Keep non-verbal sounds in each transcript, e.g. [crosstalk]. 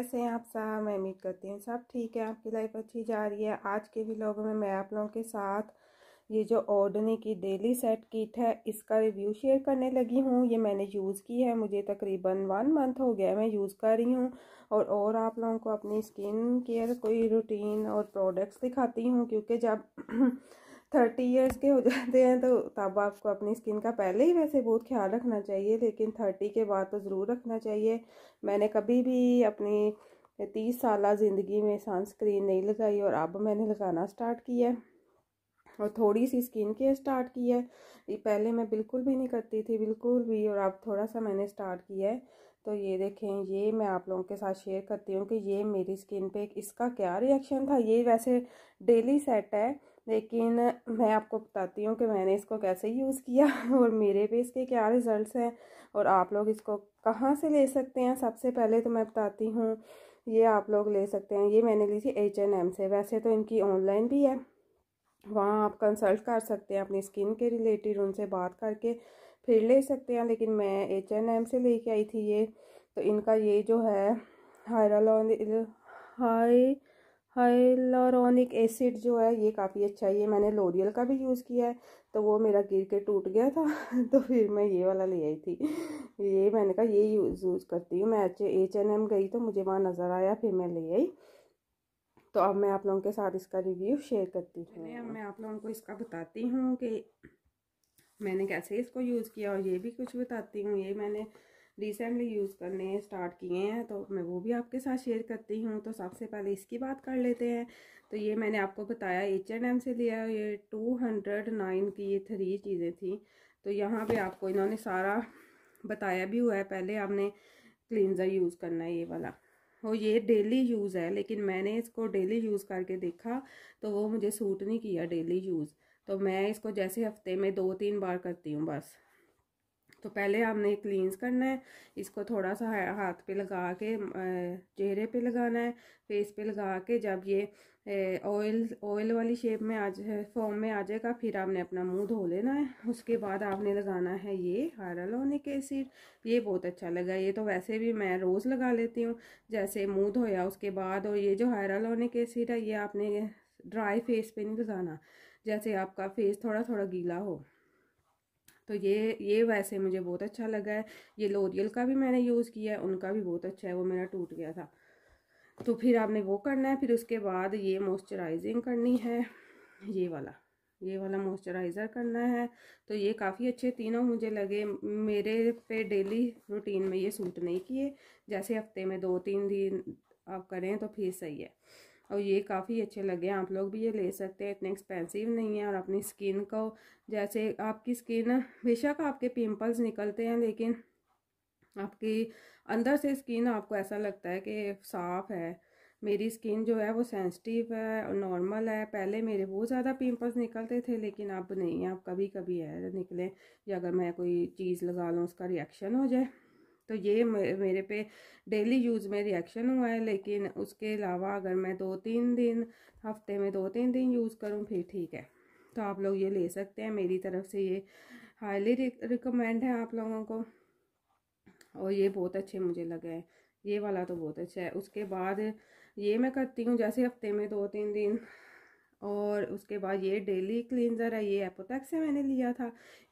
कैसे हैं आप सब मैं उम्मीद करती हूँ सब ठीक है आपकी लाइफ अच्छी जा रही है आज के लोगों में मैं आप लोगों के साथ ये जो ओडनी की डेली सेट किट है इसका रिव्यू शेयर करने लगी हूँ ये मैंने यूज़ की है मुझे तकरीबन वन मंथ हो गया है मैं यूज़ कर रही हूँ और और आप लोगों को अपनी स्किन केयर कोई रूटीन और प्रोडक्ट्स दिखाती हूँ क्योंकि जब [clears throat] थर्टी ईयर्स के हो जाते हैं तो तब आपको अपनी स्किन का पहले ही वैसे बहुत ख्याल रखना चाहिए लेकिन थर्टी के बाद तो ज़रूर रखना चाहिए मैंने कभी भी अपनी तीस साल ज़िंदगी में सनस्क्रीन नहीं लगाई और अब मैंने लगाना स्टार्ट किया है और थोड़ी सी स्किन केयर स्टार्ट की है ये पहले मैं बिल्कुल भी नहीं करती थी बिल्कुल भी और अब थोड़ा सा मैंने स्टार्ट किया है तो ये देखें ये मैं आप लोगों के साथ शेयर करती हूँ कि ये मेरी स्किन पे इसका क्या रिएक्शन था ये वैसे डेली सेट है लेकिन मैं आपको बताती हूँ कि मैंने इसको कैसे यूज़ किया [laughs] और मेरे पे इसके क्या रिज़ल्ट्स हैं और आप लोग इसको कहाँ से ले सकते हैं सबसे पहले तो मैं बताती हूँ ये आप लोग ले सकते हैं ये मैंने ली थी एच एन एम से वैसे तो इनकी ऑनलाइन भी है वहाँ आप कंसल्ट कर सकते हैं अपनी स्किन के रिलेटेड उनसे बात करके फिर ले सकते हैं लेकिन मैं एच एन एम से लेके आई थी ये तो इनका ये जो है हायरल हाई हाइलोरोनिक एसिड जो है ये काफ़ी अच्छा है ये मैंने लोरियल का भी यूज़ किया है तो वो मेरा गिर के टूट गया था [laughs] तो फिर मैं ये वाला ले आई थी ये मैंने कहा ये यूज़ यूज़ करती हूँ मैं एच एच एन एम गई तो मुझे वहाँ नज़र आया फिर मैं ले आई तो अब मैं आप लोगों के साथ इसका रिव्यू शेयर करती हूँ अब मैं आप लोगों को इसका बताती हूँ कि मैंने कैसे इसको यूज़ किया और ये भी कुछ बताती हूँ ये मैंने रिसेंटली यूज़ करने स्टार्ट किए हैं तो मैं वो भी आपके साथ शेयर करती हूँ तो सबसे पहले इसकी बात कर लेते हैं तो ये मैंने आपको बताया एच एंड एम से लिया ये टू हंड्रेड नाइन की ये थ्री चीज़ें थी तो यहाँ पे आपको इन्होंने सारा बताया भी हुआ है पहले आपने क्लिनज़र यूज़ करना है ये वाला और ये डेली यूज़ है लेकिन मैंने इसको डेली यूज़ करके देखा तो वो मुझे सूट नहीं किया डेली यूज़ तो मैं इसको जैसे हफ्ते में दो तीन बार करती हूँ बस तो पहले हमने क्लींस करना है इसको थोड़ा सा हाथ पे लगा के चेहरे पे लगाना है फेस पे लगा के जब ये ऑयल ऑयल वाली शेप में आ फॉर्म में आ जाएगा फिर आपने अपना मुंह धो लेना है उसके बाद आपने लगाना है ये के एसिड ये बहुत अच्छा लगा ये तो वैसे भी मैं रोज़ लगा लेती हूँ जैसे मुंह धोया उसके बाद और ये जो के एसिड है ये आपने ड्राई फेस पे नहीं लगाना जैसे आपका फेस थोड़ा थोड़ा गीला हो तो ये ये वैसे मुझे बहुत अच्छा लगा है ये लोरियल का भी मैंने यूज़ किया है उनका भी बहुत अच्छा है वो मेरा टूट गया था तो फिर आपने वो करना है फिर उसके बाद ये मॉइस्चराइजिंग करनी है ये वाला ये वाला मॉइस्चराइज़र करना है तो ये काफ़ी अच्छे तीनों मुझे लगे मेरे पे डेली रूटीन में ये सूट नहीं किए जैसे हफ्ते में दो तीन दिन आप करें तो फिर सही है और ये काफ़ी अच्छे लगे आप लोग भी ये ले सकते हैं इतने एक्सपेंसिव नहीं है और अपनी स्किन को जैसे आपकी स्किन बेशक आपके पिंपल्स निकलते हैं लेकिन आपकी अंदर से स्किन आपको ऐसा लगता है कि साफ़ है मेरी स्किन जो है वो सेंसिटिव है और नॉर्मल है पहले मेरे बहुत ज़्यादा पिंपल्स निकलते थे लेकिन अब नहीं है अब कभी कभी है निकले या अगर मैं कोई चीज़ लगा लूँ उसका रिएक्शन हो जाए तो ये मेरे पे डेली यूज़ में रिएक्शन हुआ है लेकिन उसके अलावा अगर मैं दो तीन दिन हफ्ते में दो तीन दिन यूज़ करूँ फिर ठीक है तो आप लोग ये ले सकते हैं मेरी तरफ से ये हाईली रिकमेंड है आप लोगों को और ये बहुत अच्छे मुझे लगे हैं ये वाला तो बहुत अच्छा है उसके बाद ये मैं करती हूँ जैसे हफ्ते में दो तीन दिन और उसके बाद ये डेली क्लिनज़र है ये एपोटैक से मैंने लिया था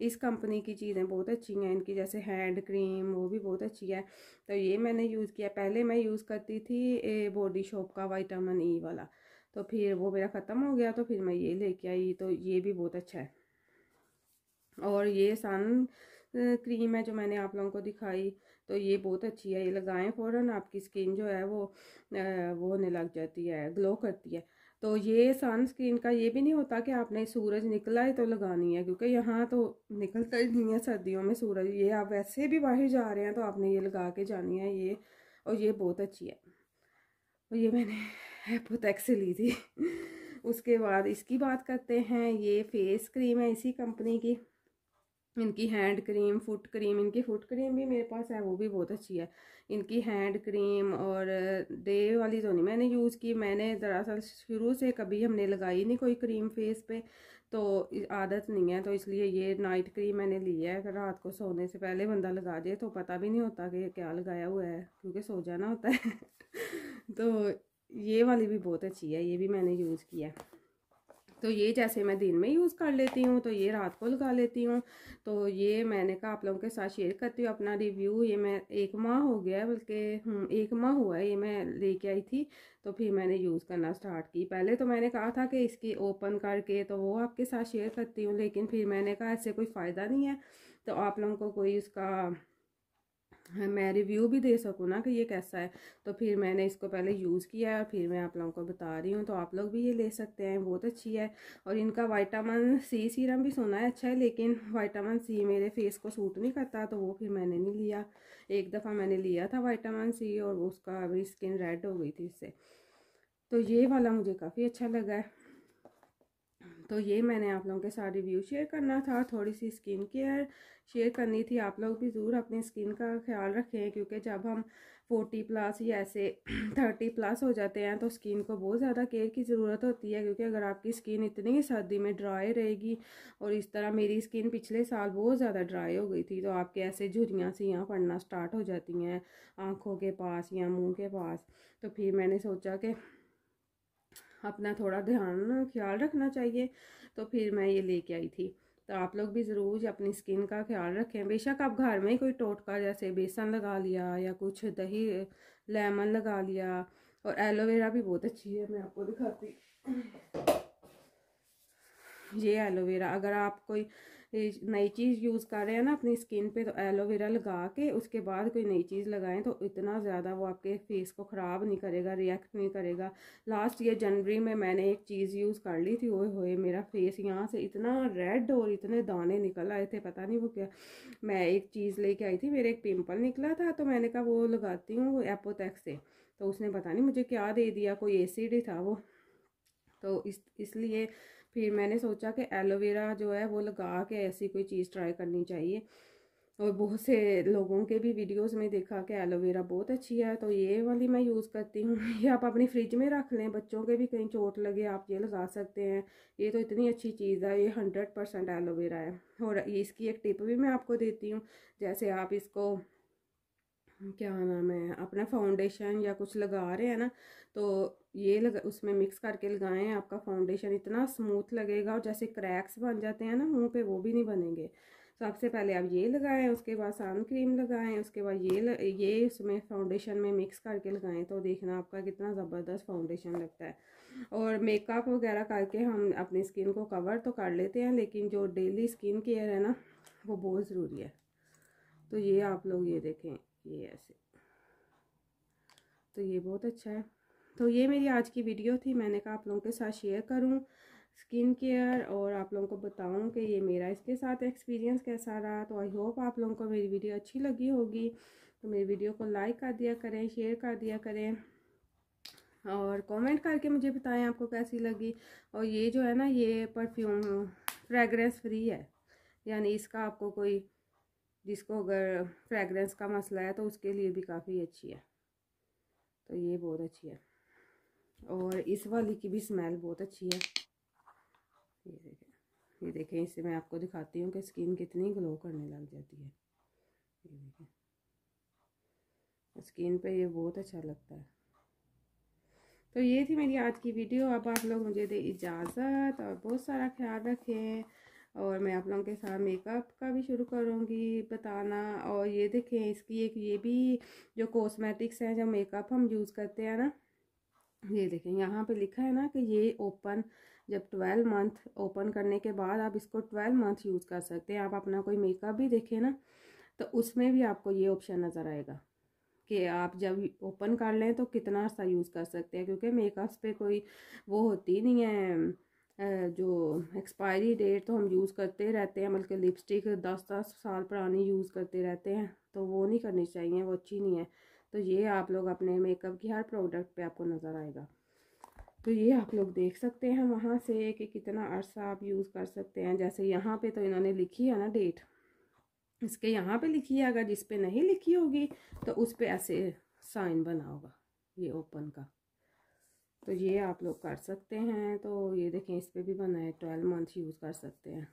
इस कंपनी की चीज़ें बहुत अच्छी हैं इनकी जैसे हैंड क्रीम वो भी बहुत अच्छी है तो ये मैंने यूज़ किया पहले मैं यूज़ करती थी बॉडी शॉप का वाइटामिन ई वाला तो फिर वो मेरा ख़त्म हो गया तो फिर मैं ये लेके आई तो ये भी बहुत अच्छा है और ये सन क्रीम है जो मैंने आप लोगों को दिखाई तो ये बहुत अच्छी है ये लगाएं फ़ौर आपकी स्किन जो है वो वो होने लग जाती है ग्लो करती है तो ये सनस्क्रीन का ये भी नहीं होता कि आपने सूरज निकला है तो लगानी है क्योंकि यहाँ तो निकलता ही नहीं है सर्दियों में सूरज ये आप वैसे भी बाहर जा रहे हैं तो आपने ये लगा के जानी है ये और ये बहुत अच्छी है और ये मैंने एपोटेक्स [laughs] से ली थी [laughs] उसके बाद इसकी बात करते हैं ये फेस क्रीम है इसी कंपनी की इनकी हैंड क्रीम फुट क्रीम इनकी फुट क्रीम भी मेरे पास है वो भी बहुत अच्छी है इनकी हैंड क्रीम और डे वाली तो नहीं मैंने यूज़ की मैंने दरअसल शुरू से कभी हमने लगाई नहीं कोई क्रीम फेस पे तो आदत नहीं है तो इसलिए ये नाइट क्रीम मैंने ली है रात को सोने से पहले बंदा लगा दे तो पता भी नहीं होता कि क्या लगाया हुआ है क्योंकि सो जाना होता है [laughs] तो ये वाली भी बहुत अच्छी है ये भी मैंने यूज़ किया है तो ये जैसे मैं दिन में यूज़ कर लेती हूँ तो ये रात को लगा लेती हूँ तो ये मैंने कहा आप लोगों के साथ शेयर करती हूँ अपना रिव्यू ये मैं एक माह हो गया है बल्कि हम्म, एक माह हुआ है ये मैं लेके आई थी तो फिर मैंने यूज़ करना स्टार्ट की पहले तो मैंने कहा था कि इसकी ओपन करके तो वो आपके साथ शेयर करती हूँ लेकिन फिर मैंने कहा इससे कोई फ़ायदा नहीं है तो आप लोगों को कोई उसका मैं रिव्यू भी दे सकूँ ना कि ये कैसा है तो फिर मैंने इसको पहले यूज़ किया है और फिर मैं आप लोगों को बता रही हूँ तो आप लोग भी ये ले सकते हैं बहुत अच्छी है और इनका वाइटामिन सी सीरम भी सुना है अच्छा है लेकिन वाइटामिन सी मेरे फेस को सूट नहीं करता तो वो फिर मैंने नहीं लिया एक दफ़ा मैंने लिया था वाइटामिन सी और उसका मेरी स्किन रेड हो गई थी इससे तो ये वाला मुझे काफ़ी अच्छा लगा है तो ये मैंने आप लोगों के साथ रिव्यू शेयर करना था थोड़ी सी स्किन केयर शेयर करनी थी आप लोग भी ज़रूर अपनी स्किन का ख्याल रखें क्योंकि जब हम फोर्टी प्लस या ऐसे थर्टी [clears throat] प्लस हो जाते हैं तो स्किन को बहुत ज़्यादा केयर की ज़रूरत होती है क्योंकि अगर आपकी स्किन इतनी ही सर्दी में ड्राई रहेगी और इस तरह मेरी स्किन पिछले साल बहुत ज़्यादा ड्राई हो गई थी तो आपके ऐसे झुरियाँ सी यहाँ पड़ना स्टार्ट हो जाती हैं आँखों के पास या मुँह के पास तो फिर मैंने सोचा कि अपना थोड़ा ध्यान ख्याल रखना चाहिए तो फिर मैं ये लेके आई थी तो आप लोग भी ज़रूर अपनी स्किन का ख्याल रखें बेशक आप घर में ही कोई टोटका जैसे बेसन लगा लिया या कुछ दही लेमन लगा लिया और एलोवेरा भी बहुत अच्छी है मैं आपको दिखाती ये एलोवेरा अगर आप कोई नई चीज़ यूज़ कर रहे हैं ना अपनी स्किन पे तो एलोवेरा लगा के उसके बाद कोई नई चीज़ लगाएं तो इतना ज़्यादा वो आपके फेस को ख़राब नहीं करेगा रिएक्ट नहीं करेगा लास्ट ईयर जनवरी में मैंने एक चीज़ यूज़ कर ली थी ओए हुए मेरा फेस यहाँ से इतना रेड और इतने दाने निकल आए थे पता नहीं वो क्या मैं एक चीज़ लेके आई थी मेरे एक पिम्पल निकला था तो मैंने कहा वो लगाती हूँ एपोतैक से तो उसने पता नहीं मुझे क्या दे दिया कोई एसिड ही था वो तो इस इसलिए फिर मैंने सोचा कि एलोवेरा जो है वो लगा के ऐसी कोई चीज़ ट्राई करनी चाहिए और बहुत से लोगों के भी वीडियोस में देखा कि एलोवेरा बहुत अच्छी है तो ये वाली मैं यूज़ करती हूँ [laughs] ये आप अपनी फ्रिज में रख लें बच्चों के भी कहीं चोट लगे आप ये लगा सकते हैं ये तो इतनी अच्छी चीज़ है ये हंड्रेड परसेंट एलोवेरा है और इसकी एक टिप भी मैं आपको देती हूँ जैसे आप इसको क्या नाम है अपना फाउंडेशन या कुछ लगा रहे हैं ना तो ये लगा उसमें मिक्स करके लगाएं आपका फाउंडेशन इतना स्मूथ लगेगा और जैसे क्रैक्स बन जाते हैं ना मुंह पे वो भी नहीं बनेंगे सबसे तो पहले आप ये लगाएं उसके बाद सन क्रीम लगाएं उसके बाद ये ये उसमें फाउंडेशन में मिक्स करके लगाएं तो देखना आपका कितना ज़बरदस्त फाउंडेशन लगता है और मेकअप वगैरह करके हम अपनी स्किन को कवर तो कर लेते हैं लेकिन जो डेली स्किन केयर है ना वो बहुत ज़रूरी है तो ये आप लोग ये देखें ये ऐसे तो ये बहुत अच्छा है तो ये मेरी आज की वीडियो थी मैंने कहा आप लोगों के साथ शेयर करूं स्किन केयर और आप लोगों को बताऊं कि ये मेरा इसके साथ एक्सपीरियंस कैसा रहा तो आई होप आप लोगों को मेरी वीडियो अच्छी लगी होगी तो मेरी वीडियो को लाइक कर दिया करें शेयर कर दिया करें और कमेंट करके मुझे बताएं आपको कैसी लगी और ये जो है ना ये परफ्यूम फ्रेगरेंस फ्री है यानी इसका आपको कोई जिसको अगर फ्रेगरेंस का मसला है तो उसके लिए भी काफ़ी अच्छी है तो ये बहुत अच्छी है और इस वाली की भी स्मेल बहुत अच्छी है ये देखें ये देखें इससे मैं आपको दिखाती हूँ कि स्किन कितनी ग्लो करने लग जाती है ये देखें स्किन पे ये बहुत अच्छा लगता है तो ये थी मेरी आज की वीडियो अब आप लोग मुझे दे इजाज़त और बहुत सारा ख्याल रखें और मैं आप लोगों के साथ मेकअप का भी शुरू करूँगी बताना और ये देखें इसकी एक ये भी जो कॉस्मेटिक्स हैं जो मेकअप हम यूज़ करते हैं ना ये देखें यहाँ पे लिखा है ना कि ये ओपन जब ट्वेल्व मंथ ओपन करने के बाद आप इसको ट्वेल्व मंथ यूज़ कर सकते हैं आप अपना कोई मेकअप भी देखें ना तो उसमें भी आपको ये ऑप्शन नज़र आएगा कि आप जब ओपन कर लें तो कितना सा यूज़ कर सकते हैं क्योंकि मेकअप्स पे कोई वो होती नहीं है जो एक्सपायरी डेट तो हम यूज़ करते रहते हैं बल्कि लिपस्टिक दस दस साल पुरानी यूज़ करते रहते हैं तो वो नहीं करनी चाहिए वो अच्छी नहीं है तो ये आप लोग अपने मेकअप की हर प्रोडक्ट पे आपको नज़र आएगा तो ये आप लोग देख सकते हैं वहाँ से कि कितना अर्सा आप यूज़ कर सकते हैं जैसे यहाँ पे तो इन्होंने लिखी है ना डेट इसके यहाँ पे लिखी है अगर जिस पे नहीं लिखी होगी तो उस पर ऐसे साइन बना होगा ये ओपन का तो ये आप लोग कर सकते हैं तो ये देखें इस पर भी बना है ट्वेल्व मंथ यूज़ कर सकते हैं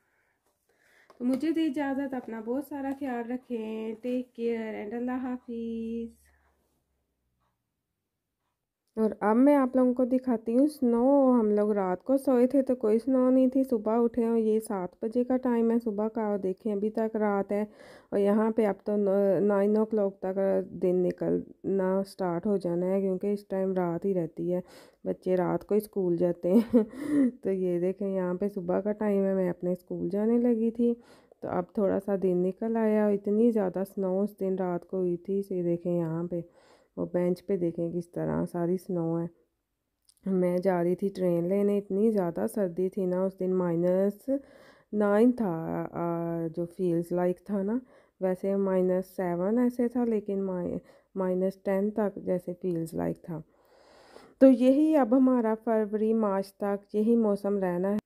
तो मुझे दी इजाज़त अपना बहुत सारा ख्याल रखें टेक केयर एंड अल्लाह हाफिज़ और अब मैं आप लोगों को दिखाती हूँ स्नो हम लोग रात को सोए थे तो कोई स्नो नहीं थी सुबह उठे और ये सात बजे का टाइम है सुबह का और देखें अभी तक रात है और यहाँ पे अब तो नाइन ओ क्लॉक तक दिन निकलना स्टार्ट हो जाना है क्योंकि इस टाइम रात ही रहती है बच्चे रात को स्कूल जाते हैं [laughs] तो ये देखें यहाँ पर सुबह का टाइम है मैं अपने स्कूल जाने लगी थी तो अब थोड़ा सा दिन निकल आया और इतनी ज़्यादा स्नो उस दिन रात को हुई थी इसे देखें यहाँ पर और बेंच पे देखें किस तरह सारी स्नो है मैं जा रही थी ट्रेन लेने इतनी ज़्यादा सर्दी थी ना उस दिन माइनस नाइन था आ, जो फील्स लाइक था ना वैसे माइनस सेवन ऐसे था लेकिन माइनस टेन तक जैसे फील्स लाइक था तो यही अब हमारा फरवरी मार्च तक यही मौसम रहना है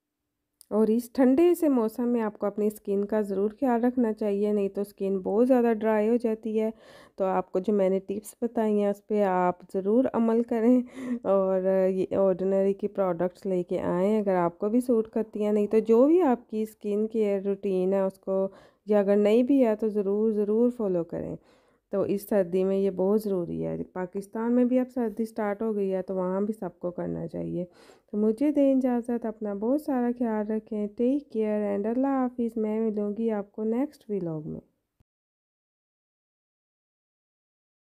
और इस ठंडे से मौसम में आपको अपनी स्किन का ज़रूर ख्याल रखना चाहिए नहीं तो स्किन बहुत ज़्यादा ड्राई हो जाती है तो आपको जो मैंने टिप्स बताई हैं उस पर आप ज़रूर अमल करें और ये ऑर्डनरी की प्रोडक्ट्स लेके आएँ अगर आपको भी सूट करती हैं नहीं तो जो भी आपकी स्किन केयर रूटीन है उसको या अगर नहीं भी है तो ज़रूर ज़रूर फॉलो करें तो इस सर्दी में ये बहुत ज़रूरी है पाकिस्तान में भी अब सर्दी स्टार्ट हो गई है तो वहाँ भी सबको करना चाहिए तो मुझे दें इजाज़त अपना बहुत सारा ख्याल रखें टेक केयर एंड अल्लाह हाफिज़ मैं मिलूँगी आपको नेक्स्ट व्लॉग में